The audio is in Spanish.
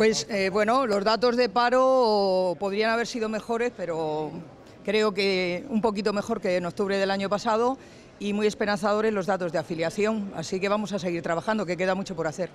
Pues eh, bueno, los datos de paro podrían haber sido mejores, pero creo que un poquito mejor que en octubre del año pasado y muy esperanzadores los datos de afiliación. Así que vamos a seguir trabajando, que queda mucho por hacer.